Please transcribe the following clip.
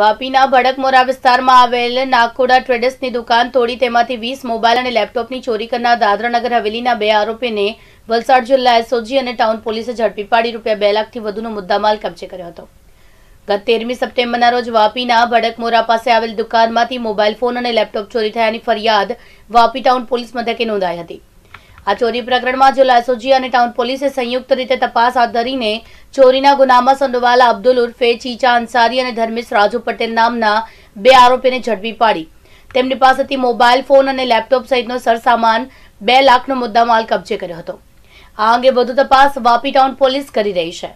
વાપીના ભડકમોરા વિસ્તારમાં આવેલ નાકોડા ટ્રેડર્સની દુકાન તોડી તેમાંથી વીસ મોબાઈલ અને લેપટોપની ચોરી કરનાર દાદરાનગર હવેલીના બે આરોપીને વલસાડ જિલ્લા એસઓજી અને ટાઉન પોલીસે ઝડપી પાડી રૂપિયા બે લાખથી વધુનો મુદ્દામાલ કબજે કર્યો હતો ગત તેરમી સપ્ટેમ્બરના રોજ વાપીના ભડકમોરા પાસે આવેલ દુકાનમાંથી મોબાઈલ ફોન અને લેપટોપ ચોરી થયાની ફરિયાદ વાપી ટાઉન પોલીસ મથકે નોંધાઈ હતી આ ચોરી પ્રકરણમાં જો લાસોજી અને ટાઉન પોલીસે સંયુક્ત રીતે તપાસ હાથ ધરીને ચોરીના ગુનામાં સંડોવાયેલા અબ્દુલ ઉર્ફે ચીચા અન્સારી અને ધર્મેશ રાજુ પટેલ નામના બે આરોપીને ઝડપી પાડી તેમની પાસેથી મોબાઈલ ફોન અને લેપટોપ સહિતનો સરસામાન બે લાખનો મુદ્દામાલ કબજે કર્યો હતો આ અંગે વધુ તપાસ વાપી ટાઉન પોલીસ કરી રહી છે